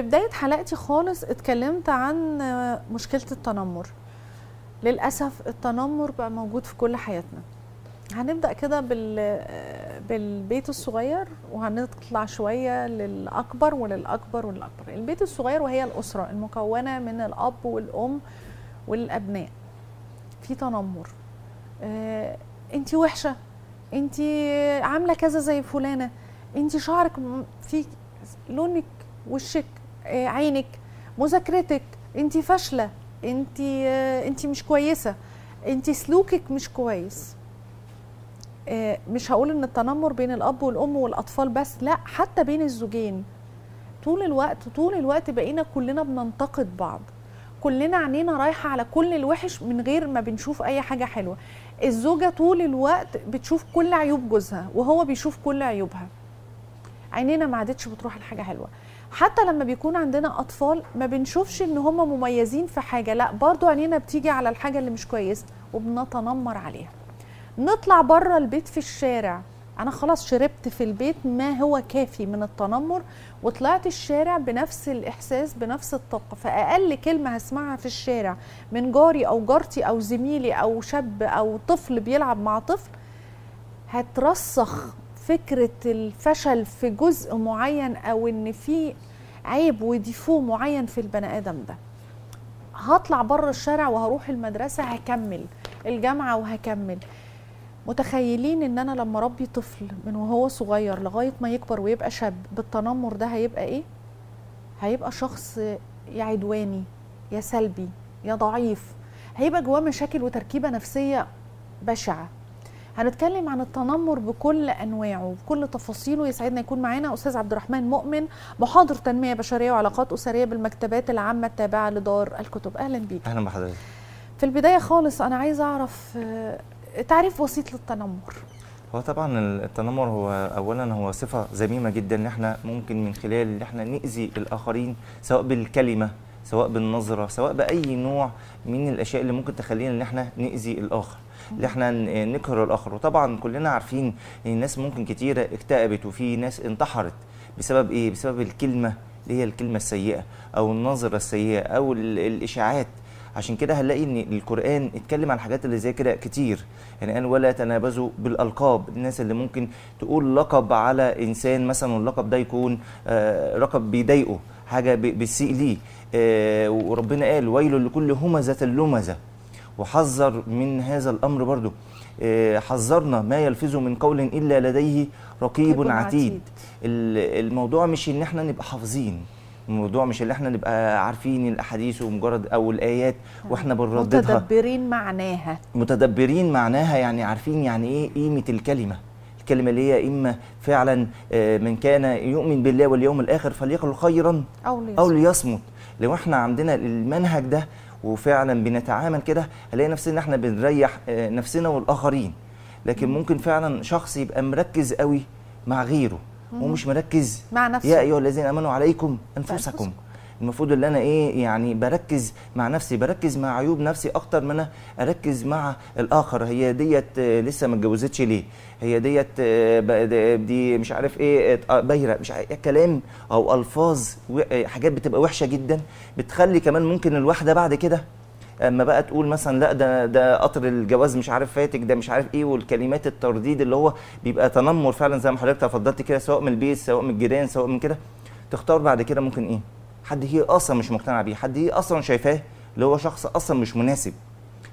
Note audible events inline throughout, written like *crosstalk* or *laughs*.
في بداية حلقتي خالص اتكلمت عن مشكلة التنمر للأسف التنمر بقى موجود في كل حياتنا هنبدأ كده بال... بالبيت الصغير وهنطلع شوية للأكبر وللأكبر وللأكبر البيت الصغير وهي الأسرة المكونة من الأب والأم والأبناء في تنمر آه، انت وحشة انت عاملة كذا زي فلانة انت شعرك فيك لونك وشك آه، عينك مذاكرتك انت فاشله انت آه، انت مش كويسه انت سلوكك مش كويس آه، مش هقول ان التنمر بين الاب والام والاطفال بس لا حتى بين الزوجين طول الوقت طول الوقت بقينا كلنا بننتقد بعض كلنا عينينا رايحه على كل الوحش من غير ما بنشوف اي حاجه حلوه الزوجه طول الوقت بتشوف كل عيوب جوزها وهو بيشوف كل عيوبها عينينا ما عادتش بتروح لحاجه حلوه حتى لما بيكون عندنا اطفال ما بنشوفش ان هم مميزين في حاجه لا برضو عينينا بتيجي على الحاجه اللي مش كويسه وبنتنمر عليها نطلع بره البيت في الشارع انا خلاص شربت في البيت ما هو كافي من التنمر وطلعت الشارع بنفس الاحساس بنفس الطاقه فاقل كلمه هسمعها في الشارع من جاري او جارتي او زميلي او شاب او طفل بيلعب مع طفل هترسخ فكره الفشل في جزء معين او ان في عيب وديفو معين في البني ادم ده هطلع بره الشارع وهروح المدرسه هكمل الجامعه وهكمل متخيلين ان انا لما اربي طفل من وهو صغير لغايه ما يكبر ويبقى شاب بالتنمر ده هيبقى ايه هيبقى شخص يا عدواني يا سلبي يا ضعيف هيبقى جواه مشاكل وتركيبه نفسيه بشعه هنتكلم عن التنمر بكل انواعه وبكل تفاصيله يسعدنا يكون معانا استاذ عبد الرحمن مؤمن محاضر تنميه بشريه وعلاقات اسريه بالمكتبات العامه التابعه لدار الكتب اهلا بيك اهلا بحضرتك في البدايه خالص انا عايزه اعرف آه، تعريف بسيط للتنمر هو طبعا التنمر هو اولا هو صفه ذميمه جدا ان احنا ممكن من خلال ان احنا ناذي الاخرين سواء بالكلمه سواء بالنظره سواء باي نوع من الاشياء اللي ممكن تخلينا ان احنا ناذي الاخر اللي احنا نكهر الاخر وطبعا كلنا عارفين ان الناس ممكن كتيره اكتئبت وفي ناس انتحرت بسبب ايه بسبب الكلمه اللي هي الكلمه السيئه او النظره السيئه او الاشاعات عشان كده هنلاقي ان القران اتكلم عن الحاجات اللي زي كده كتير يعني قال ولا تنابزوا بالالقاب الناس اللي ممكن تقول لقب على انسان مثلا واللقب ده يكون آه، لقب بيضايقه حاجه بتسيء ليه آه، وربنا قال ويل لكل همزه لمزه وحذر من هذا الأمر برضو آه، حذرنا ما يلفظ من قول إلا لديه رقيب عتيد الموضوع مش إن احنا نبقى حافظين الموضوع مش اللي احنا نبقى عارفين الاحاديث ومجرد او الايات واحنا بنرددها متدبرين معناها متدبرين معناها يعني عارفين يعني ايه قيمه الكلمه الكلمة اللي هي إما فعلا آه، من كان يؤمن بالله واليوم الآخر فليقل خيرا أو ليصمت, أو ليصمت. لو احنا عندنا المنهج ده وفعلا بنتعامل كده هنلاقي نفسنا ان احنا بنريح آه، نفسنا والاخرين لكن ممكن فعلا شخص يبقى مركز قوي مع غيره ومش مركز مع نفسه يا ايها الذين امنوا عليكم انفسكم المفروض ان انا ايه يعني بركز مع نفسي بركز مع عيوب نفسي اكتر ما انا اركز مع الاخر هي ديت آه، لسه ما اتجوزتش ليه هي ديت آه، دي مش عارف ايه آه، بايره مش عارف إيه كلام او الفاظ آه، حاجات بتبقى وحشه جدا بتخلي كمان ممكن الواحده بعد كده اما بقى تقول مثلا لا ده ده قطر الجواز مش عارف فاتك ده مش عارف ايه والكلمات الترديد اللي هو بيبقى تنمر فعلا زي ما حضرتك تفضلت كده سواء من البيت سواء من الجيران سواء من كده تختار بعد كده ممكن ايه حد هي اصلا مش مقتنع بيه حد هي اصلا شايفاه اللي هو شخص اصلا مش مناسب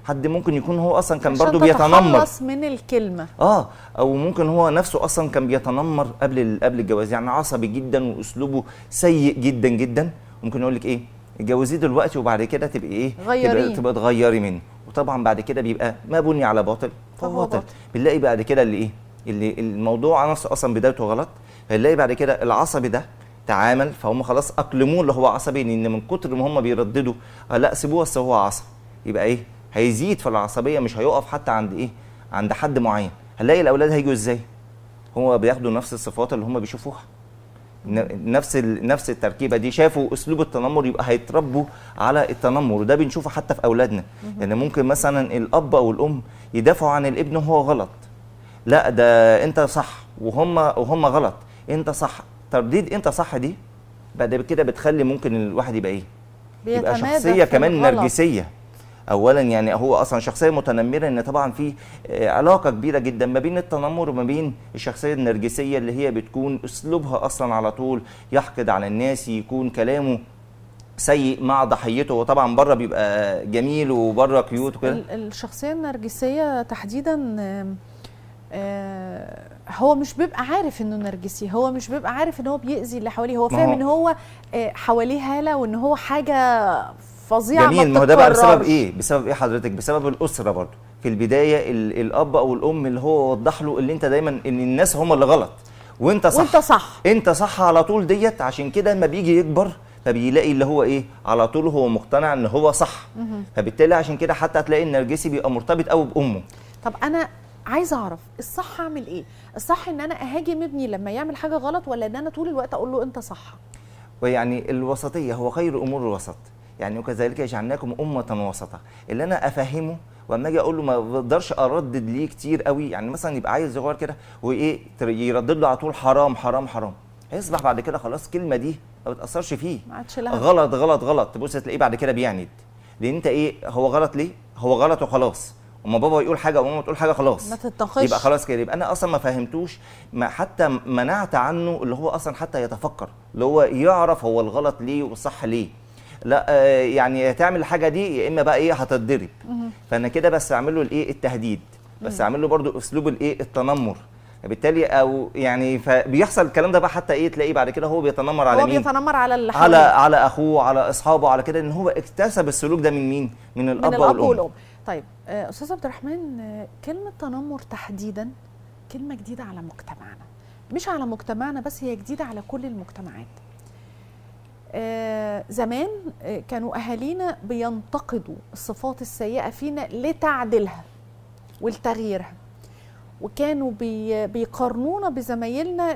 حد ممكن يكون هو اصلا كان برضه بيتنمر من الكلمه اه او ممكن هو نفسه اصلا كان بيتنمر قبل قبل الجواز يعني عصبي جدا واسلوبه سيء جدا جدا ممكن يقول لك ايه اتجوزيه دلوقتي وبعد كده تبقي ايه غيري. تبقى, تبقى تغيري منه وطبعا بعد كده بيبقى ما بني على باطل فهو باطل بنلاقي بعد كده اللي ايه اللي الموضوع نفسه اصلا بدايته غلط فنلاقي بعد كده العصبي ده تعامل فهم خلاص اقلموه اللي هو عصبي لان من كتر ما هم بيرددوا آه، لا سيبوه بس هو عصبي يبقى ايه هيزيد في العصبيه مش هيقف حتى عند ايه عند حد معين هنلاقي الاولاد هيجوا ازاي هم بياخدوا نفس الصفات اللي هم بيشوفوها نفس نفس التركيبه دي شافوا اسلوب التنمر يبقى هيتربوا على التنمر وده بنشوفه حتى في اولادنا يعني ممكن مثلا الاب او الام يدافعوا عن الابن وهو غلط لا ده انت صح وهم وهم غلط انت صح ترديد انت صح دي بعد كده بتخلي ممكن الواحد يبقى ايه يبقى شخصيه كمان نرجسيه اولا يعني هو اصلا شخصيه متنمره ان طبعا في آه، علاقه كبيره جدا ما بين التنمر وما بين الشخصيه النرجسيه اللي هي بتكون اسلوبها اصلا على طول يحقد على الناس يكون كلامه سيء مع ضحيته وطبعا بره بيبقى جميل وبره كيوت وكده الشخصيه النرجسيه تحديدا آه، هو مش بيبقى عارف انه نرجسي هو مش بيبقى عارف ان هو بيأذي اللي حواليه هو فاهم ان هو آه، حواليه هاله وان هو حاجه فظيعه جميل ما هو ده بقى بسبب ايه؟ بسبب ايه حضرتك؟ بسبب الاسره برضه في البدايه الاب او الام اللي هو وضح له اللي انت دايما ان الناس هم اللي غلط وانت صح وانت صح انت صح على طول ديت عشان كده لما بيجي يكبر فبيلاقي اللي هو ايه على طول هو مقتنع ان هو صح فبالتالي عشان كده حتى هتلاقي النرجسي بيبقى مرتبط قوي بامه طب انا عايزه اعرف الصح اعمل ايه الصح ان انا اهاجم ابني لما يعمل حاجه غلط ولا ان انا طول الوقت اقول له انت صح ويعني الوسطيه هو خير امور الوسط يعني وكذلك جعلناكم امه وسطا اللي انا افهمه واما اجي اقول له ما بقدرش اردد ليه كتير قوي يعني مثلا يبقى عايز يغير كده وايه يردد له على طول حرام حرام حرام هيصبح بعد كده خلاص الكلمه دي ما بتاثرش فيه ما عادش غلط غلط غلط تبص تلاقيه بعد كده بيعند لان انت ايه هو غلط ليه هو غلط وخلاص اما بابا يقول حاجه وماما تقول حاجه خلاص ما تتناقش يبقى خلاص كده يبقى انا اصلا ما فهمتوش ما حتى منعت عنه اللي هو اصلا حتى يتفكر اللي هو يعرف هو الغلط ليه والصح ليه لا آه، يعني تعمل الحاجه دي يا اما بقى ايه هتتضرب فانا كده بس اعمل له الايه التهديد بس اعمل له برده اسلوب الايه التنمر بالتالي او يعني فبيحصل الكلام ده بقى حتى ايه تلاقيه بعد كده هو بيتنمر على هو مين؟ هو بيتنمر على على على اخوه على اصحابه على كده ان هو اكتسب السلوك ده من مين؟ من الاب, من الأب والأم. والام. طيب آه، استاذ عبد الرحمن آه، كلمه تنمر تحديدا كلمه جديده على مجتمعنا مش على مجتمعنا بس هي جديده على كل المجتمعات. آه، زمان آه، كانوا اهالينا بينتقدوا الصفات السيئه فينا لتعديلها ولتغييرها وكانوا بيقارنونا بزمايلنا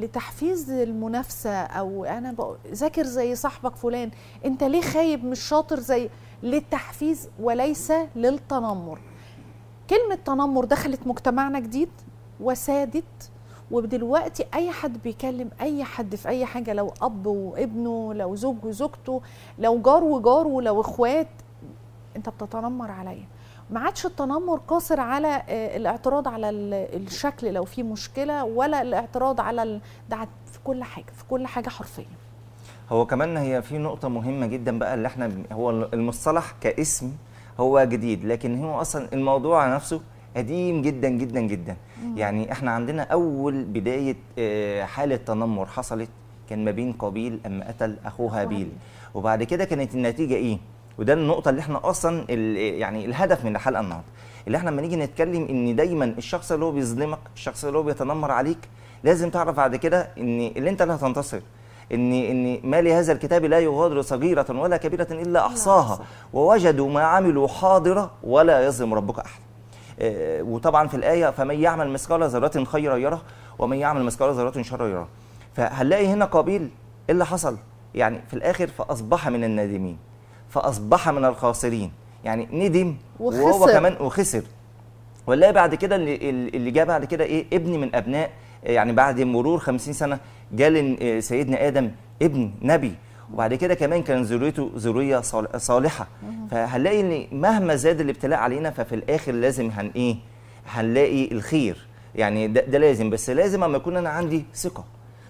لتحفيز المنافسه او انا ذاكر زي صاحبك فلان انت ليه خايب مش شاطر زي للتحفيز وليس للتنمر كلمه تنمر دخلت مجتمعنا جديد وسادت ودلوقتي اي حد بيكلم اي حد في اي حاجه لو اب وابنه لو زوج وزوجته لو جار وجاره لو اخوات انت بتتنمر عليا ما عادش التنمر قاصر على آه، الاعتراض على الشكل لو في مشكله ولا الاعتراض على ده في كل حاجه في كل حاجه حرفيا هو كمان هي في نقطه مهمه جدا بقى اللي احنا هو المصطلح كاسم هو جديد لكن هو اصلا الموضوع نفسه قديم جدا جدا جدا مم. يعني احنا عندنا اول بدايه آه، حاله تنمر حصلت كان ما بين قابيل اما قتل اخوه هابيل وبعد كده كانت النتيجه ايه وده النقطه اللي احنا اصلا يعني الهدف من الحلقه النهارده اللي احنا لما نيجي نتكلم ان دايما الشخص اللي هو بيظلمك الشخص اللي هو بيتنمر عليك لازم تعرف بعد كده ان اللي انت اللي هتنتصر ان ان ما لهذا الكتاب لا يغادر صغيره ولا كبيره الا احصاها ووجدوا ما عملوا حاضره ولا يظلم ربك احد آه، وطبعا في الايه فمن يعمل مثقال ذره خيرا يره ومن يعمل مثقال ذره شرا يره فهنلاقي هنا قابيل ايه اللي حصل يعني في الاخر فاصبح من النادمين فاصبح من الخاسرين يعني ندم وخسر. وهو كمان وخسر ونلاقي بعد كده اللي, اللي جاء بعد كده ايه ابن من ابناء يعني بعد مرور 50 سنه جال آه، سيدنا ادم ابن نبي وبعد كده كمان كان ذريته ذريه صالحه فهنلاقي ان مهما زاد الابتلاء علينا ففي الاخر لازم هن ايه هنلاقي الخير يعني ده, ده لازم بس لازم اما يكون انا عندي ثقه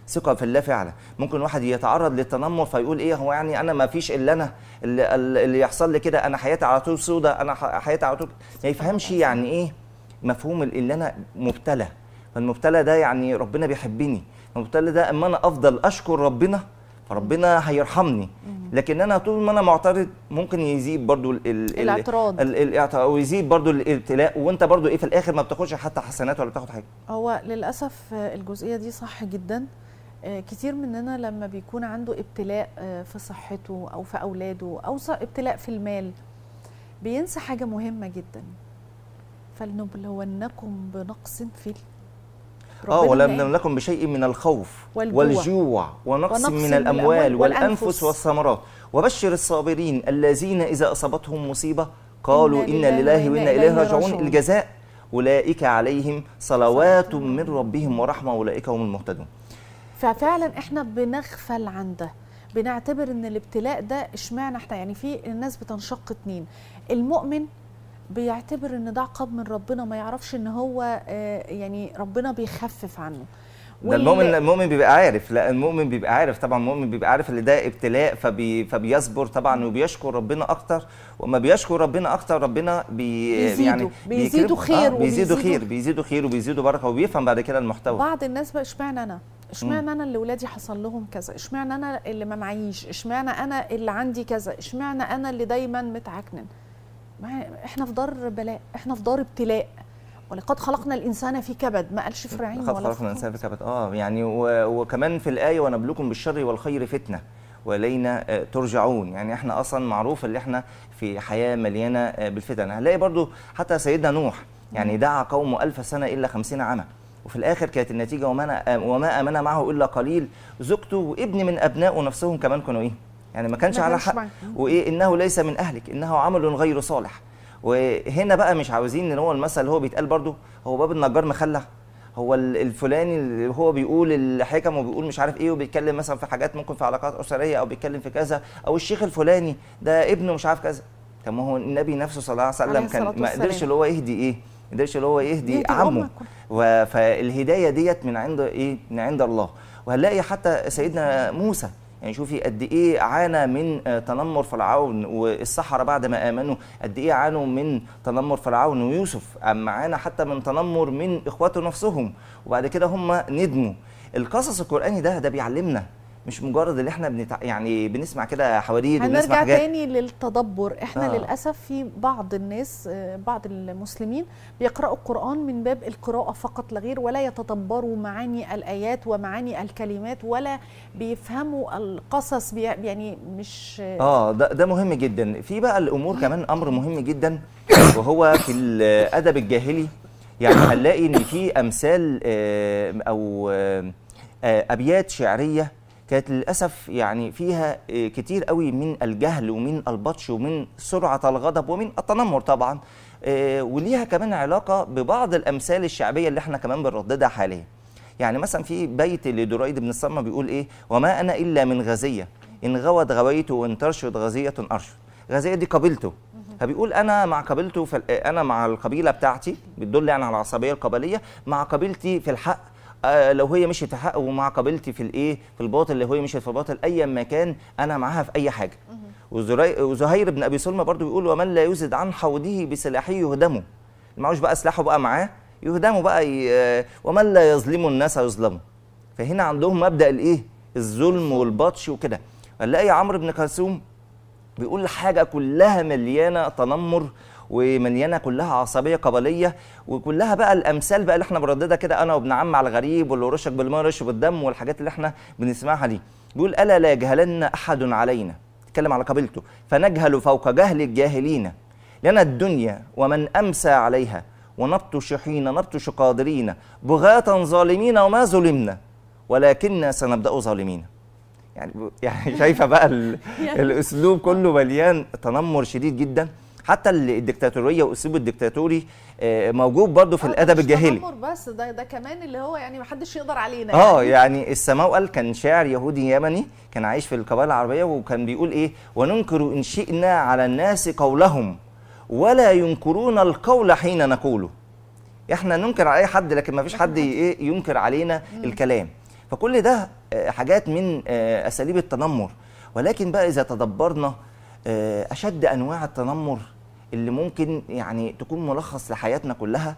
ثقه في الله فعلا ممكن واحد يتعرض للتنمر فيقول ايه هو يعني انا ما فيش الا انا اللي, اللي يحصل لي كده انا حياتي على طول سودة انا حياتي على طول ما يفهمش يعني ايه مفهوم اللي انا مبتلى فالمبتلى ده يعني ربنا بيحبني المبتلى ده اما انا افضل اشكر ربنا فربنا هيرحمني لكن انا طول ما انا معترض ممكن يزيد برضو الاعتراض الاعتراض ويزيد برضو الابتلاء وانت برضو ايه في الاخر ما بتاخدش حتى حسنات ولا بتاخد حاجه هو للاسف الجزئيه دي صح جدا آه، كتير مننا لما بيكون عنده ابتلاء آه، في صحته او في اولاده او ابتلاء في المال بينسى حاجه مهمه جدا فلنبلونكم بنقص في اه ولم نكن بشيء من الخوف والجوع ونقص, ونقص من الاموال والانفس والثمرات وبشر الصابرين الذين اذا اصابتهم مصيبه قالوا انا لله وانا اليه راجعون الجزاء اولئك عليهم صلوات من ربهم ورحمه اولئك هم المهتدون ففعلا احنا بنغفل عن ده بنعتبر ان الابتلاء ده اشمعنى احنا يعني في الناس بتنشق اتنين المؤمن بيعتبر ان ده عقاب من ربنا ما يعرفش ان هو آه، يعني ربنا بيخفف عنه ده المؤمن المؤمن بيبقى عارف لا المؤمن بيبقى عارف طبعا المؤمن بيبقى عارف ان ده ابتلاء فبي فبيصبر طبعا وبيشكر ربنا اكتر وما بيشكر ربنا اكتر ربنا بي بيزيده يعني بيزيدوا آه، خير آه بيزيدوا خير بيزيدوا خير وبيزيدوا بركه وبيفهم بعد كده المحتوى بعض الناس بقى اشمعنى انا اشمعنى انا اللي ولادي حصل لهم كذا اشمعنى انا اللي ما معيش اشمعنى انا اللي عندي كذا اشمعنى انا اللي دايما متعكنن ما احنا في دار بلاء احنا في دار ابتلاء ولقد خلقنا الانسان في كبد ما قالش فرعين رعيم ولا خلقنا الانسان في كبد اه يعني وكمان في الايه ونبلوكم بالشر والخير فتنه والينا آه، ترجعون يعني احنا اصلا معروف ان احنا في حياه مليانه آه، بالفتن هنلاقي برضو حتى سيدنا نوح يعني دعا قومه ألف سنه الا خمسين عاما وفي الاخر كانت النتيجه آه، وما امن معه الا قليل زوجته وابن من ابنائه نفسهم كمان كانوا ايه يعني ما كانش على حق وايه انه ليس من اهلك انه عمل غير صالح وهنا بقى مش عاوزين ان هو المثل اللي هو بيتقال برضه هو باب النجار مخلع هو الفلاني اللي هو بيقول الحكم وبيقول مش عارف ايه وبيتكلم مثلا في حاجات ممكن في علاقات اسريه او بيتكلم في كذا او الشيخ الفلاني ده ابنه مش عارف كذا طب ما هو النبي نفسه صلى الله عليه وسلم كان ما قدرش اللي هو يهدي ايه ما قدرش اللي هو يهدي عمه فالهدايه ديت من عند ايه من عند الله وهنلاقي حتى سيدنا موسى يعني شوفي قد ايه عانى من آه، تنمر فرعون والسحره بعد ما امنوا قد ايه عانوا من تنمر فرعون ويوسف اما عانى حتى من تنمر من اخواته نفسهم وبعد كده هم ندموا القصص القراني ده ده بيعلمنا مش مجرد اللي احنا بنتع... يعني بنسمع كده حواديت بنسمع حاجات هنرجع تاني للتدبر احنا آه. للاسف في بعض الناس آه، بعض المسلمين بيقراوا القران من باب القراءه فقط لا غير ولا يتدبروا معاني الايات ومعاني الكلمات ولا بيفهموا القصص بي... يعني مش اه ده ده مهم جدا في بقى الامور كمان امر مهم جدا وهو في الادب الجاهلي يعني هنلاقي ان في امثال آه، او آه، ابيات شعريه كانت للاسف يعني فيها آه، كتير قوي من الجهل ومن البطش ومن سرعه الغضب ومن التنمر طبعا آه، وليها كمان علاقه ببعض الامثال الشعبيه اللي احنا كمان بنرددها حاليا يعني مثلا في بيت لدرويد بن الصم بيقول ايه وما انا الا من غزيه ان غوت غويت وان ترشد غزيه ارشد غزيه دي قبيلته فبيقول انا مع قبيلته آه، انا مع القبيله بتاعتي بتدل يعني على العصبيه القبليه مع قبيلتي في الحق آه، لو هي مشيت حق ومع قابلتي في الايه في الباطل لو هي مشيت في الباطل ايا ما كان انا معاها في اي حاجه وزهير بن ابي سلمى برضو بيقول ومن لا يزد عن حوضه بسلاحه يهدمه معوش بقى سلاحه بقى معاه يهدمه بقى ي... آه، ومن لا يظلم الناس يظلمه فهنا عندهم مبدا الايه الظلم والبطش وكده هنلاقي عمرو بن كلثوم بيقول حاجه كلها مليانه تنمر ومليانه كلها عصبيه قبليه وكلها بقى الامثال بقى اللي احنا بنرددها كده انا وابن عم على الغريب واللي رشك بالمرش بالدم والحاجات اللي احنا بنسمعها دي بيقول الا لا يجهلن احد علينا اتكلم على قبيلته فنجهل فوق جهل الجاهلين لنا الدنيا ومن امسى عليها ونبطش حين نبطش قادرين بغاة ظالمين وما ظلمنا ولكننا سنبدأ ظالمين يعني *laughs* يعني شايفه بقى *laughs* الاسلوب كله مليان تنمر شديد جدا حتى الدكتاتوريه واسلوب الدكتاتوري آه، موجود برضه في آه، الادب الجاهلي بس ده ده كمان اللي هو يعني محدش يقدر علينا يعني. اه يعني, يعني السماوئل كان شاعر يهودي يمني كان عايش في القبائل العربيه وكان بيقول ايه وننكر ان شئنا على الناس قولهم ولا ينكرون القول حين نقوله احنا ننكر على اي حد لكن ما فيش حد ايه ينكر علينا الكلام فكل ده آه، حاجات من اساليب التنمر ولكن بقى اذا تدبرنا اشد انواع التنمر اللي ممكن يعني تكون ملخص لحياتنا كلها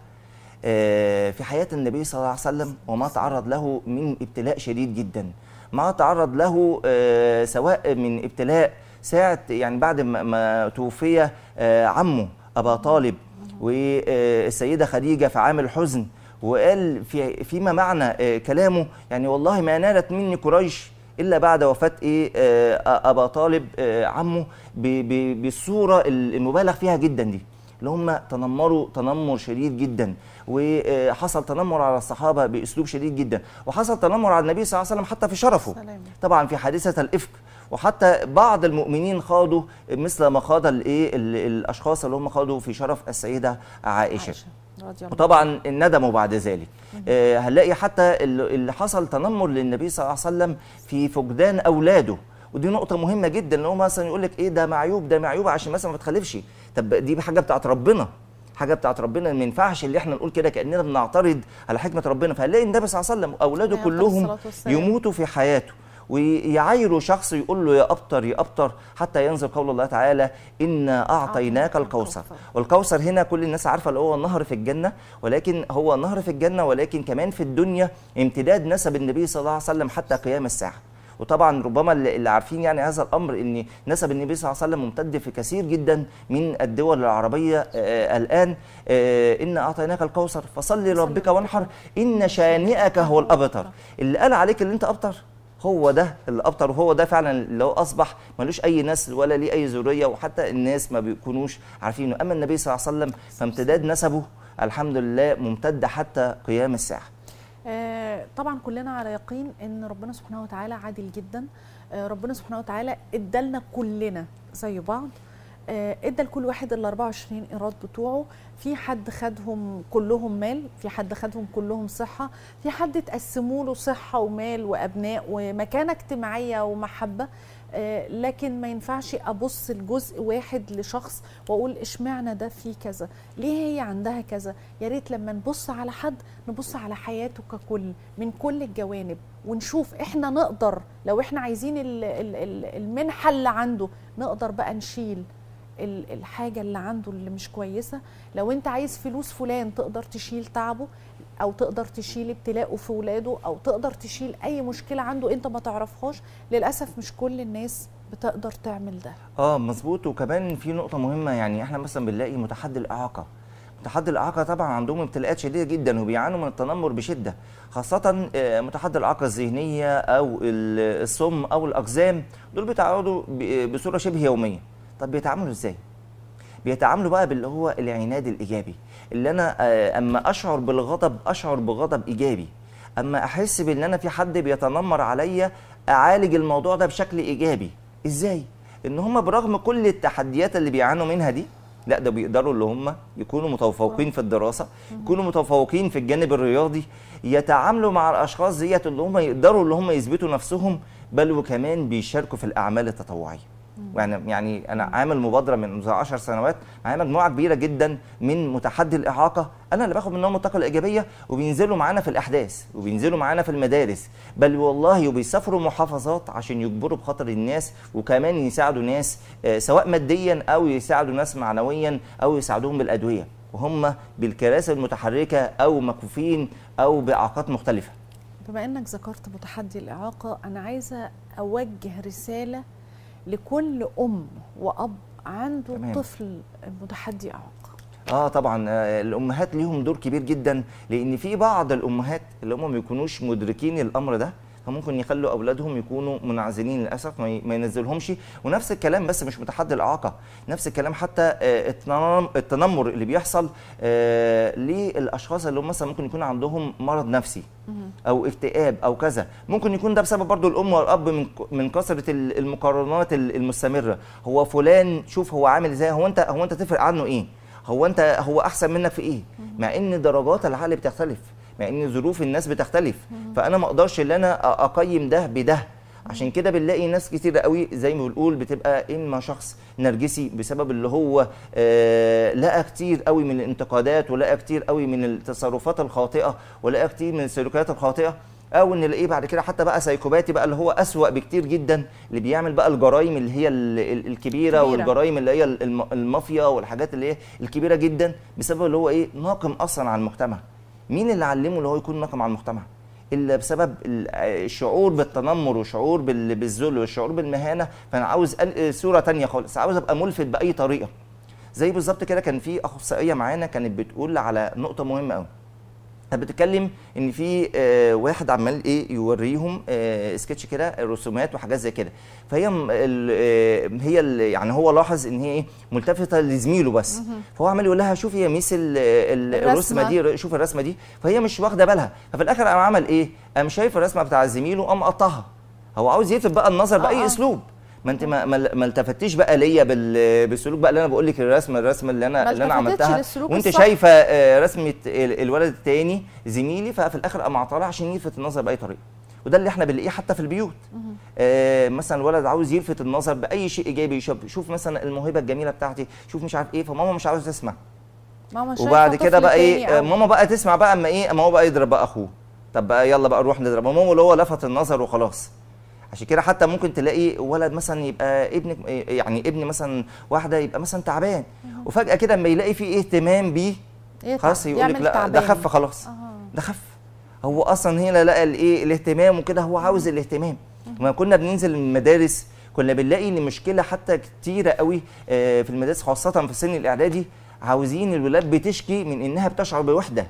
آه، في حياة النبي صلى الله عليه وسلم وما تعرض له من ابتلاء شديد جدا ما تعرض له آه، سواء من ابتلاء ساعة يعني بعد ما توفي آه، عمه أبا طالب والسيدة خديجة في عام الحزن وقال في فيما معنى كلامه يعني والله ما نالت مني قريش الا بعد وفاه ايه آه، ابا طالب آه، عمه بالصوره المبالغ فيها جدا دي اللي هم تنمروا تنمر شديد جدا وحصل تنمر على الصحابه باسلوب شديد جدا وحصل تنمر على النبي صلى الله عليه وسلم حتى في شرفه سلام. طبعا في حادثه الافك وحتى بعض المؤمنين خاضوا مثل ما خاض الايه الاشخاص اللي هم خاضوا في شرف السيده عائشه, عائشة. وطبعا ندموا بعد ذلك آه، هنلاقي حتى اللي حصل تنمر للنبي صلى الله عليه وسلم في فقدان اولاده ودي نقطة مهمة جدا ان هو مثلا يقول لك ايه ده معيوب ده معيوب عشان مثلا ما بتخلفش طب دي حاجة بتاعت ربنا حاجه بتاعت ربنا ما ينفعش اللي احنا نقول كده كاننا بنعترض على حكمه ربنا فهنلاقي النبي صلى الله عليه وسلم اولاده كلهم يموتوا في حياته ويعايره شخص يقول له يا ابتر يا ابتر حتى ينزل قول الله تعالى انا اعطيناك الكوثر والكوثر هنا كل الناس عارفه اللي هو النهر في الجنه ولكن هو نهر في الجنه ولكن كمان في الدنيا امتداد نسب النبي صلى الله عليه وسلم حتى قيام الساعه وطبعا ربما اللي عارفين يعني هذا الامر ان نسب النبي صلى الله عليه وسلم ممتد في كثير جدا من الدول العربيه آآ آه، آه، الان آه، ان اعطيناك الكوثر فصل لربك وانحر ان شانئك هو الابتر اللي قال عليك اللي انت ابتر هو ده اللي ابطر وهو ده فعلا لو اصبح ملوش اي نسل ولا ليه اي ذريه وحتى الناس ما بيكونوش عارفينه اما النبي صلى الله عليه وسلم فامتداد نسبه الحمد لله ممتد حتى قيام الساعه آه طبعا كلنا على يقين ان ربنا سبحانه وتعالى عادل جدا آه ربنا سبحانه وتعالى ادالنا كلنا زي بعض آه، ادى لكل واحد ال 24 ايراد بتوعه في حد خدهم كلهم مال في حد خدهم كلهم صحه في حد اتقسموا له صحه ومال وابناء ومكانه اجتماعيه ومحبه آه، لكن ما ينفعش ابص لجزء واحد لشخص واقول اشمعنى ده فيه كذا ليه هي عندها كذا يا ريت لما نبص على حد نبص على حياته ككل من كل الجوانب ونشوف احنا نقدر لو احنا عايزين المنحه اللي عنده نقدر بقى نشيل الحاجه اللي عنده اللي مش كويسه لو انت عايز فلوس فلان تقدر تشيل تعبه او تقدر تشيل ابتلاءه في ولاده او تقدر تشيل اي مشكله عنده انت ما تعرفهاش للاسف مش كل الناس بتقدر تعمل ده اه مظبوط وكمان في نقطه مهمه يعني احنا مثلا بنلاقي متحدي الاعاقه متحدي الاعاقه طبعا عندهم ابتلاءات شديده جدا وبيعانوا من التنمر بشده خاصه آه، متحدي الاعاقه الذهنيه او السم او الاقزام دول بيتعرضوا بصوره شبه يوميه طب بيتعاملوا ازاي؟ بيتعاملوا بقى باللي هو العناد الايجابي اللي انا آه، اما اشعر بالغضب اشعر بغضب ايجابي اما احس بان انا في حد بيتنمر عليا اعالج الموضوع ده بشكل ايجابي ازاي ان هم برغم كل التحديات اللي بيعانوا منها دي لا ده بيقدروا اللي هم يكونوا متفوقين في الدراسه يكونوا متفوقين في الجانب الرياضي يتعاملوا مع الاشخاص ديت اللي هم يقدروا اللي هم يثبتوا نفسهم بل وكمان بيشاركوا في الاعمال التطوعيه يعني يعني انا عامل مبادره من 10 سنوات معايا مجموعه كبيره جدا من متحدي الاعاقه انا اللي باخد منهم الطاقه الايجابيه وبينزلوا معانا في الاحداث وبينزلوا معانا في المدارس بل والله وبيسافروا محافظات عشان يجبروا بخاطر الناس وكمان يساعدوا ناس آه، سواء ماديا او يساعدوا ناس معنويا او يساعدوهم بالادويه وهم بالكراسي المتحركه او مكفوفين او باعاقات مختلفه بما انك ذكرت متحدي الاعاقه انا عايزه اوجه رساله لكل ام واب عنده تمام. طفل متحدي اعاقه اه طبعا آه، الامهات ليهم دور كبير جدا لان في بعض الامهات اللي هم ما بيكونوش مدركين الامر ده فممكن يخلوا اولادهم يكونوا منعزلين للاسف ما ينزلهمش ونفس الكلام بس مش متحدي الاعاقه نفس الكلام حتى آه، التنمر اللي بيحصل آه، للاشخاص اللي هم مثلا ممكن يكون عندهم مرض نفسي او اكتئاب او كذا ممكن يكون ده بسبب برضو الام والاب من من كثره المقارنات المستمره هو فلان شوف هو عامل ازاي هو انت هو انت تفرق عنه ايه هو انت هو احسن منك في ايه مع ان درجات العقل بتختلف مع ان ظروف الناس بتختلف فانا ما اقدرش ان انا اقيم ده بده عشان كده بنلاقي ناس كتير قوي زي ما بنقول بتبقى اما شخص نرجسي بسبب اللي هو آه لقى كتير قوي من الانتقادات ولقى كتير قوي من التصرفات الخاطئه ولقى كتير من السلوكيات الخاطئه او نلاقيه بعد كده حتى بقى سايكوباتي بقى اللي هو اسوأ بكتير جدا اللي بيعمل بقى الجرايم اللي هي الكبيره والجرايم اللي هي المافيا والحاجات اللي هي الكبيره جدا بسبب اللي هو ايه ناقم اصلا على المجتمع مين اللي علمه اللي هو يكون نقم على المجتمع الا بسبب الشعور بالتنمر وشعور بالذل والشعور بالمهانه فانا عاوز صوره تانية خالص عاوز ابقى ملفت باي طريقه زي بالظبط كده كان في اخصائيه معانا كانت بتقول على نقطه مهمه قوي انت بتتكلم ان في آه، واحد عمال ايه يوريهم آه، سكتش كده رسومات وحاجات زي كده فهي آه، هي يعني هو لاحظ ان هي ايه ملتفته لزميله بس فهو عمال يقول لها شوفي يا ميس الرسمه دي شوفي الرسمه دي فهي مش واخده بالها ففي الاخر قام عمل ايه قام شايف الرسمه بتاع زميله قام قطعها هو عاوز يلفت بقى النظر باي اسلوب ما انت ما, ما التفتيش بقى ليا بالسلوك بقى اللي انا بقول لك الرسمه الرسمه اللي انا اللي انا عملتها وانت الصح. شايفه آه، رسمه الولد الثاني زميلي ففي الاخر قام عطاله عشان يلفت النظر باي طريقه وده اللي احنا بنلاقيه حتى في البيوت آه مثلا الولد عاوز يلفت النظر باي شيء ايجابي يشوف شوف مثلا الموهبه الجميله بتاعتي شوف مش عارف ايه فماما مش عاوزه تسمع ماما وبعد كده بقى ايه آه، ماما بقى تسمع بقى اما ايه اما هو بقى يضرب بقى اخوه طب بقى يلا بقى نروح نضرب ماما اللي هو لفت النظر وخلاص عشان كده حتى ممكن تلاقي ولد مثلا يبقى ابنك يعني ابن مثلا واحده يبقى مثلا تعبان وفجاه كده اما يلاقي في اهتمام بيه إيه خلاص يقول لك لا ده خف خلاص ده خف هو اصلا هنا لقى الايه الاهتمام وكده هو عاوز الاهتمام لما كنا بننزل المدارس كنا بنلاقي ان مشكله حتى كتيره قوي آه، في المدارس خاصه في سن الاعدادي عاوزين الولاد بتشكي من انها بتشعر بوحده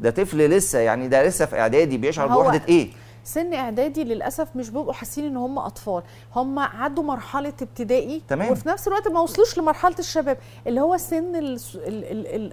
ده طفل لسه يعني ده لسه في اعدادي بيشعر بوحده ايه سن اعدادي للاسف مش بيبقوا حاسين ان هم اطفال هم عدوا مرحله ابتدائي تمام. وفي نفس الوقت ما وصلوش لمرحله الشباب اللي هو سن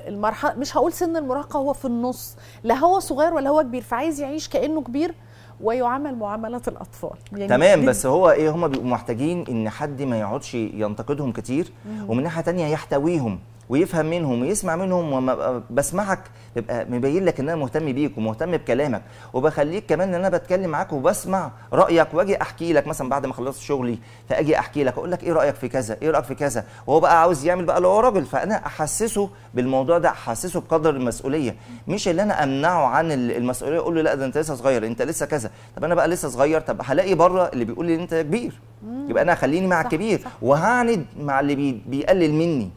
المرحله مش هقول سن المراهقه هو في النص لا هو صغير ولا هو كبير فعايز يعيش كانه كبير ويعامل معامله الاطفال يعني تمام بس هو ايه هم بيبقوا محتاجين ان حد ما يقعدش ينتقدهم كتير مم. ومن ناحيه ثانيه يحتويهم ويفهم منهم ويسمع منهم وما بسمعك بيبقى مبين لك ان انا مهتم بيك ومهتم بكلامك وبخليك كمان ان انا بتكلم معاك وبسمع رايك واجي احكي لك مثلا بعد ما خلصت شغلي فاجي احكي لك اقول لك ايه رايك في كذا ايه رايك في كذا وهو بقى عاوز يعمل بقى اللي هو راجل فانا احسسه بالموضوع ده احسسه بقدر المسؤوليه مش اللي انا امنعه عن المسؤوليه اقول له لا ده انت لسه صغير انت لسه كذا طب انا بقى لسه صغير طب هلاقي بره اللي بيقول لي انت كبير يبقى انا خليني مع الكبير وهعند مع اللي بيقلل مني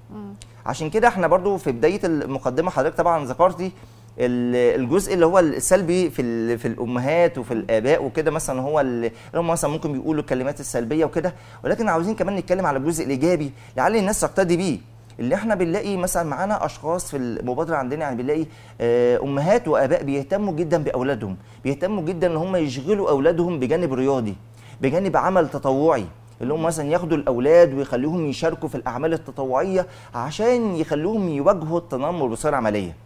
عشان كده احنا برضو في بدايه المقدمه حضرتك طبعا ذكرتي الجزء اللي هو السلبي في في الامهات وفي الاباء وكده مثلا هو اللي هم مثلا ممكن بيقولوا الكلمات السلبيه وكده ولكن عاوزين كمان نتكلم على الجزء الايجابي لعل الناس تقتدي بيه اللي احنا بنلاقي مثلا معانا اشخاص في المبادره عندنا يعني بنلاقي آه، امهات واباء بيهتموا جدا باولادهم بيهتموا جدا ان هم يشغلوا اولادهم بجانب رياضي بجانب عمل تطوعي اللي هم مثلا ياخدوا الاولاد ويخليهم يشاركوا في الاعمال التطوعيه عشان يخلوهم يواجهوا التنمر بصوره عمليه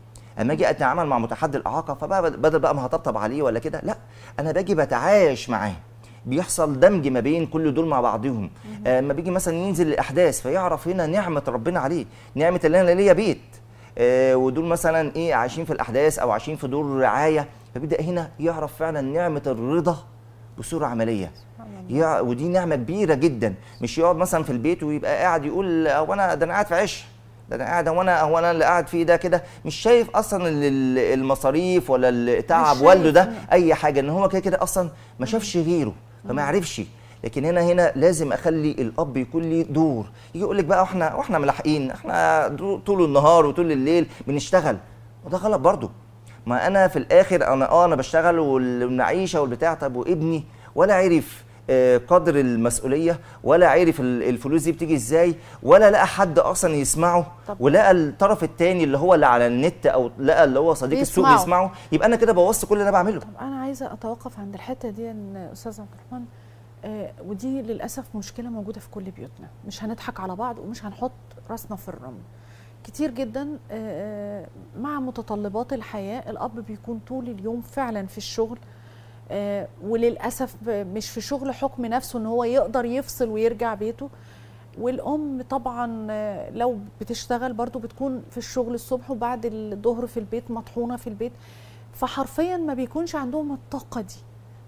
اما اجي اتعامل مع متحدي الاعاقه فبقى بدل بقى ما هطبطب عليه ولا كده لا انا باجي بتعايش معاه بيحصل دمج ما بين كل دول مع بعضهم اما آه، بيجي مثلا ينزل الاحداث فيعرف هنا نعمه ربنا عليه نعمه اللي انا ليا بيت آه ودول مثلا ايه عايشين في الاحداث او عايشين في دور رعايه فبيبدا هنا يعرف فعلا نعمه الرضا بصوره عمليه يا ودي نعمه كبيره جدا مش يقعد مثلا في البيت ويبقى قاعد يقول آه، هو انا ده انا قاعد في عش ده انا قاعد هو انا هو انا اللي قاعد فيه ده كده مش شايف اصلا المصاريف ولا التعب والده ده اي حاجه ان هو كده كده اصلا ما شافش غيره فما عرفش لكن هنا هنا لازم اخلي الاب يكون له دور يجي يقول لك بقى احنا واحنا ملاحقين احنا طول النهار وطول الليل بنشتغل وده غلط برضه ما انا في الاخر انا اه انا بشتغل والمعيشه والبتاع طب وابني ولا عرف آه، قدر المسؤوليه ولا عرف الفلوس دي بتيجي ازاي ولا لقى حد اصلا يسمعه طب. ولقى الطرف الثاني اللي هو اللي على النت او لقى اللي هو صديق بيسمعه. السوق بيسمعه يبقى انا كده بوظت كل اللي انا بعمله طب انا عايزه اتوقف عند الحته دي ان استاذ عبد الرحمن آه ودي للاسف مشكله موجوده في كل بيوتنا مش هنضحك على بعض ومش هنحط راسنا في الرمل كتير جدا آه, آه، مع متطلبات الحياه الاب بيكون طول اليوم فعلا في الشغل آه، وللاسف مش في شغل حكم نفسه ان هو يقدر يفصل ويرجع بيته والام طبعا آه، لو بتشتغل برضو بتكون في الشغل الصبح وبعد الظهر في البيت مطحونه في البيت فحرفيا ما بيكونش عندهم الطاقه دي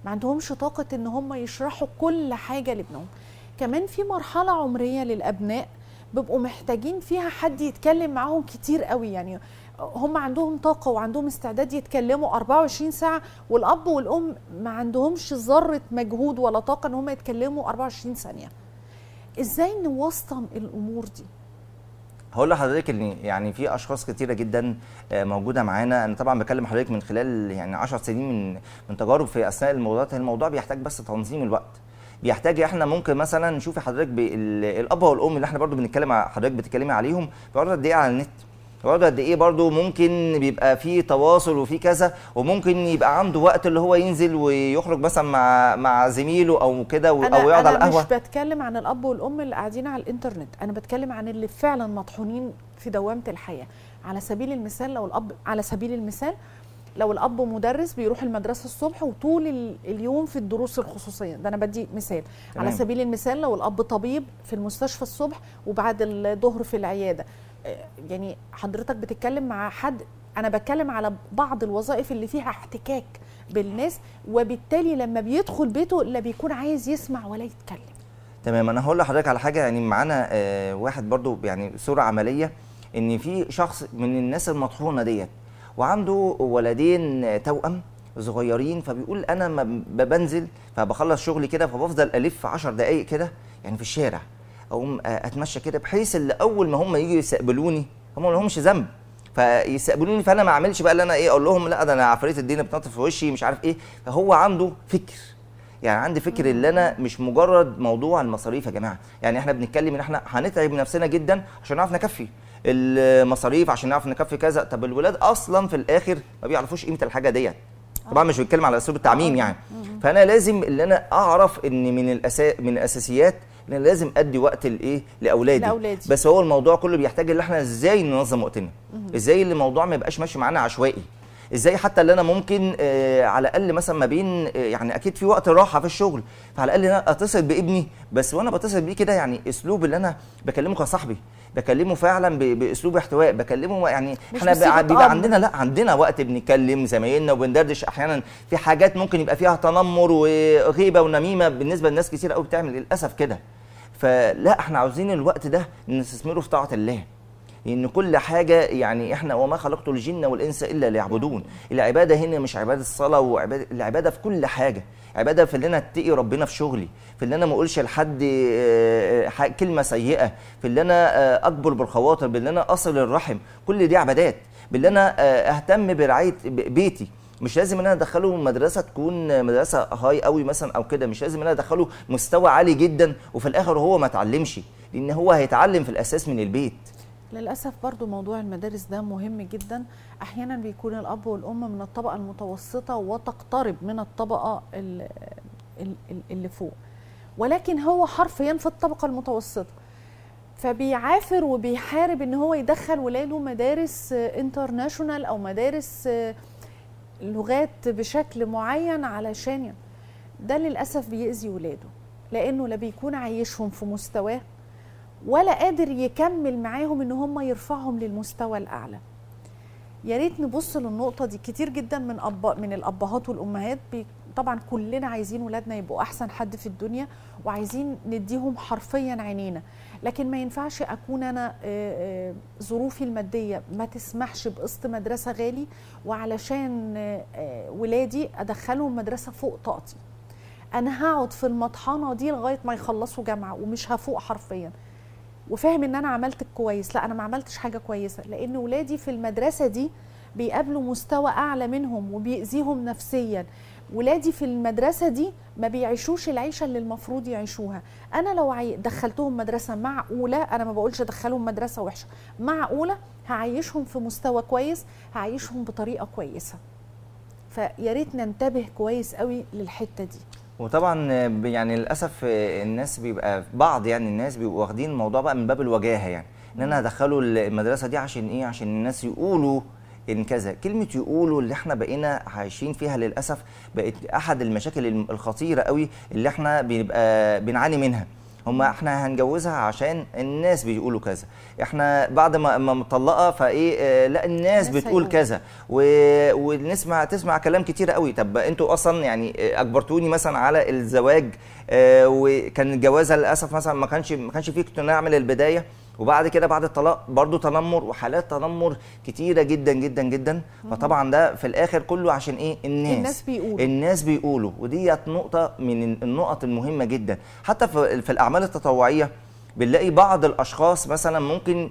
ما عندهمش طاقه ان هم يشرحوا كل حاجه لابنهم كمان في مرحله عمريه للابناء بيبقوا محتاجين فيها حد يتكلم معاهم كتير قوي يعني هم عندهم طاقه وعندهم استعداد يتكلموا 24 ساعه والاب والام ما عندهمش ذره مجهود ولا طاقه ان هم يتكلموا 24 ثانيه ازاي نوسطن الامور دي هقول لحضرتك ان يعني في اشخاص كتيره جدا آه، موجوده معانا انا طبعا بكلم حضرتك من خلال يعني 10 سنين من من تجارب في اثناء الموضوعات الموضوع بيحتاج بس تنظيم الوقت بيحتاج احنا ممكن مثلا نشوف حضرتك الاب والام اللي احنا برضو بنتكلم حضرتك بتتكلمي عليهم بيقعدوا قد ايه على النت برضه قد ايه برضه ممكن بيبقى في تواصل وفي كذا وممكن يبقى عنده وقت اللي هو ينزل ويخرج مثلا مع مع زميله او كده او يقعد على القهوه انا مش بتكلم عن الاب والام اللي قاعدين على الانترنت انا بتكلم عن اللي فعلا مطحونين في دوامه الحياه على سبيل المثال لو الاب على سبيل المثال لو الاب مدرس بيروح المدرسه الصبح وطول اليوم في الدروس الخصوصيه ده انا بدي مثال تمام. على سبيل المثال لو الاب طبيب في المستشفى الصبح وبعد الظهر في العياده يعني حضرتك بتتكلم مع حد انا بتكلم على بعض الوظائف اللي فيها احتكاك بالناس وبالتالي لما بيدخل بيته لا بيكون عايز يسمع ولا يتكلم تمام انا هقول لحضرتك على حاجه يعني معانا آه، واحد برضو يعني صوره عمليه ان في شخص من الناس المطحونه ديت وعنده ولدين آه، توأم صغيرين فبيقول انا ما بنزل فبخلص شغلي كده فبفضل الف 10 دقائق كده يعني في الشارع اقوم آه، اتمشى كده بحيث اللي اول ما هم يجوا يستقبلوني هم ما لهمش ذنب فيستقبلوني فانا ما اعملش بقى اللي انا ايه اقول لهم لا ده انا عفريت الدين بتنط في وشي مش عارف ايه فهو عنده فكر يعني عندي فكر ان انا مش مجرد موضوع المصاريف يا جماعه يعني احنا بنتكلم ان احنا هنتعب نفسنا جدا عشان نعرف نكفي المصاريف عشان نعرف نكفي كذا طب الولاد اصلا في الاخر ما بيعرفوش قيمه الحاجه ديت طبعا مش بنتكلم على اسلوب التعميم آه. يعني فانا لازم ان انا اعرف ان من الأسا... من الاساسيات لان لازم ادي وقت لايه لاولادي بس هو الموضوع كله بيحتاج ان احنا ازاي ننظم وقتنا ازاي الموضوع ما يبقاش ماشي معانا عشوائي ازاي حتى اللي انا ممكن آه على الاقل مثلا ما بين آه يعني اكيد في وقت راحه في الشغل فعلى الاقل انا اتصل بابني بس وانا بتصل بيه كده يعني اسلوب اللي انا بكلمه كصاحبي بكلمه فعلا باسلوب احتواء بكلمه يعني احنا بيبقى عندنا لا عندنا وقت بنتكلم زمايلنا وبندردش احيانا في حاجات ممكن يبقى فيها تنمر وغيبه ونميمه بالنسبه لناس كتير قوي بتعمل للاسف كده فلا احنا عاوزين الوقت ده نستثمره في طاعه الله ان كل حاجه يعني احنا وما خلقت الجن والانس الا ليعبدون العباده هنا مش عباده الصلاه وعباده العباده في كل حاجه عباده في ان انا اتقي ربنا في شغلي في ان انا ما اقولش لحد آه، آه، كلمه سيئه في ان انا آه، اكبر بالخواطر بان انا اصل الرحم كل دي عبادات بان انا اهتم برعايه بيتي مش لازم ان انا ادخله مدرسه تكون مدرسه هاي قوي مثلا او كده مش لازم ان انا ادخله مستوى عالي جدا وفي الاخر هو ما اتعلمش لان هو هيتعلم في الاساس من البيت للأسف برضو موضوع المدارس ده مهم جدا أحيانا بيكون الأب والأم من الطبقة المتوسطة وتقترب من الطبقة اللي فوق ولكن هو حرفيا في الطبقة المتوسطة فبيعافر وبيحارب ان هو يدخل ولاده مدارس انترناشونال او مدارس لغات بشكل معين علشان ده للاسف بيأذي ولاده لانه لا بيكون عايشهم في مستواه ولا قادر يكمل معاهم ان هم يرفعهم للمستوى الاعلى يا ريت نبص للنقطه دي كتير جدا من أب... من الابهات والامهات بي... طبعا كلنا عايزين ولادنا يبقوا احسن حد في الدنيا وعايزين نديهم حرفيا عينينا لكن ما ينفعش اكون انا ظروفي الماديه ما تسمحش بقسط مدرسه غالي وعلشان ولادي ادخلهم مدرسه فوق طاقتي انا هقعد في المطحنه دي لغايه ما يخلصوا جامعه ومش هفوق حرفيا وفاهم ان انا عملت كويس لا انا ما عملتش حاجه كويسه لان ولادي في المدرسه دي بيقابلوا مستوى اعلى منهم وبيأذيهم نفسيا ولادي في المدرسة دي ما بيعيشوش العيشة اللي المفروض يعيشوها أنا لو دخلتهم مدرسة معقولة أنا ما بقولش ادخلهم مدرسة وحشة معقولة هعيشهم في مستوى كويس هعيشهم بطريقة كويسة فيا ريت ننتبه كويس قوي للحتة دي وطبعا يعني للاسف الناس بيبقى بعض يعني الناس بيبقوا واخدين الموضوع بقى من باب الوجاهه يعني ان انا هدخله المدرسه دي عشان ايه عشان الناس يقولوا ان كذا كلمه يقولوا اللي احنا بقينا عايشين فيها للاسف بقت احد المشاكل الخطيره قوي اللي احنا بنبقى بنعاني منها هم احنا هنجوزها عشان الناس بيقولوا كذا احنا بعد ما ما مطلقه فايه آه، لا الناس بتقول كذا و... ونسمع تسمع كلام كتير قوي طب انتوا اصلا يعني آه، اجبرتوني مثلا على الزواج آه، وكان الجوازه للاسف مثلا ما كانش ما كانش فيه اقتناع من البدايه وبعد كده بعد الطلاق برضو تنمر وحالات تنمر كتيره جدا جدا جدا فطبعا ده في الاخر كله عشان ايه الناس الناس بيقولوا الناس بيقولوا وديت نقطه من النقط المهمه جدا حتى في الاعمال التطوعيه بنلاقي بعض الاشخاص مثلا ممكن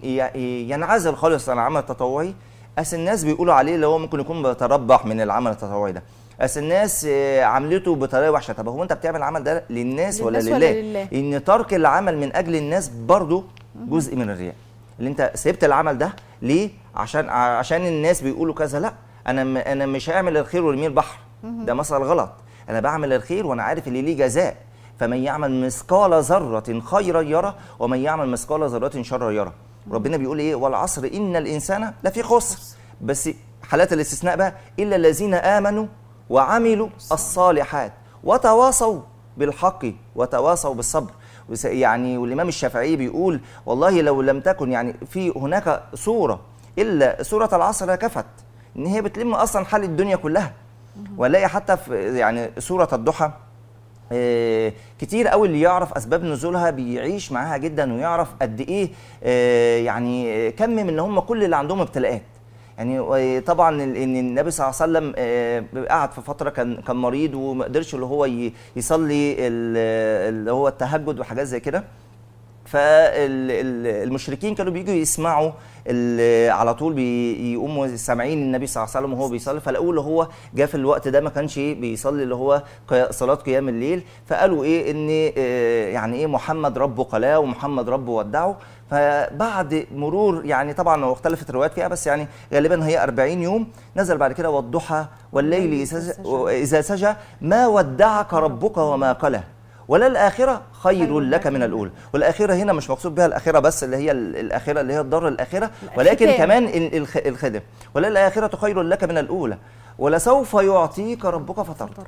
ينعزل خالص عن العمل التطوعي اس الناس بيقولوا عليه اللي هو ممكن يكون بيتربح من العمل التطوعي ده بس الناس آه، عملته بطريقه وحشه طب هو انت بتعمل العمل ده للناس, للناس ولا, ولا لله؟ ان ترك العمل من اجل الناس برضه جزء من الرياء اللي انت سيبت العمل ده ليه عشان عشان الناس بيقولوا كذا لا انا انا مش هعمل الخير ورمي البحر ده مثل غلط انا بعمل الخير وانا عارف اللي ليه جزاء فمن يعمل مثقال ذره خيرا يره ومن يعمل مثقال ذره شرا يره ربنا بيقول ايه والعصر ان الانسان لفي خسر بس حالات الاستثناء بقى الا الذين امنوا وعملوا الصالحات وتواصوا بالحق وتواصوا بالصبر يعني والإمام الشافعي بيقول والله لو لم تكن يعني في هناك صورة إلا صورة العصر كفت إن هي بتلم أصلا حال الدنيا كلها ونلاقي حتى في يعني صورة الضحى آه، كتير قوي اللي يعرف اسباب نزولها بيعيش معاها جدا ويعرف قد ايه آه، يعني كم من هم كل اللي عندهم ابتلاءات يعني وطبعا ان النبي صلى الله عليه وسلم آه، قعد في فتره كان كان مريض وما قدرش اللي هو يصلي اللي هو التهجد وحاجات زي كده فالمشركين كانوا بيجوا يسمعوا على طول بيقوموا سامعين النبي صلى الله عليه وسلم وهو بيصلي فالاول اللي هو جه في الوقت ده ما كانش بيصلي اللي هو صلاه قيام الليل فقالوا ايه ان آه، يعني ايه محمد ربه قلاه ومحمد ربه ودعه فبعد مرور يعني طبعا اختلفت الروايات فيها بس يعني غالبا هي 40 يوم نزل بعد كده والضحى والليل اذا سجى ما ودعك ربك وما قلى وللآخرة خير لك من الأولى والآخرة هنا مش مقصود بها الآخرة بس اللي هي الآخرة اللي هي الدار الآخرة ولكن كمان الخدم وللآخرة خير لك من الأولى ولسوف يعطيك ربك فترضى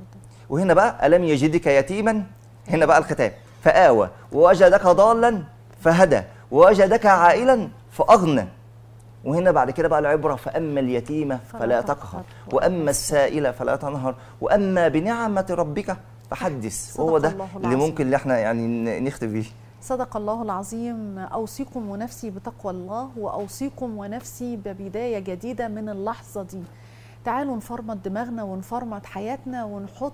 وهنا بقى ألم يجدك يتيما هنا بقى الختام فآوى ووجدك ضالا فهدى ووجدك عائلا فأغنى وهنا بعد كده بقى العبرة فأما اليتيمة فلا تقهر وأما السائلة فلا تنهر وأما بنعمة ربك فحدث وهو ده اللي ممكن اللي احنا يعني نختم بيه صدق الله العظيم أوصيكم ونفسي بتقوى الله وأوصيكم ونفسي ببداية جديدة من اللحظة دي تعالوا نفرمط دماغنا ونفرمط حياتنا ونحط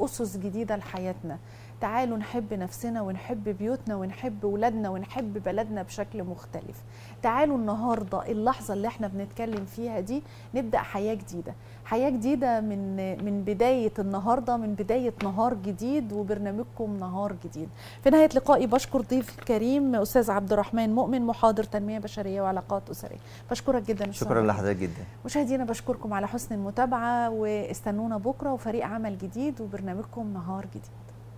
أسس جديدة لحياتنا تعالوا نحب نفسنا ونحب بيوتنا ونحب ولادنا ونحب بلدنا بشكل مختلف تعالوا النهارده اللحظه اللي احنا بنتكلم فيها دي نبدا حياه جديده حياه جديده من من بدايه النهارده من بدايه نهار جديد وبرنامجكم نهار جديد في نهايه لقائي بشكر ضيف كريم استاذ عبد الرحمن مؤمن محاضر تنميه بشريه وعلاقات اسريه بشكرك جدا شكرا لحضرتك جدا مشاهدينا بشكركم على حسن المتابعه واستنونا بكره وفريق عمل جديد وبرنامجكم نهار جديد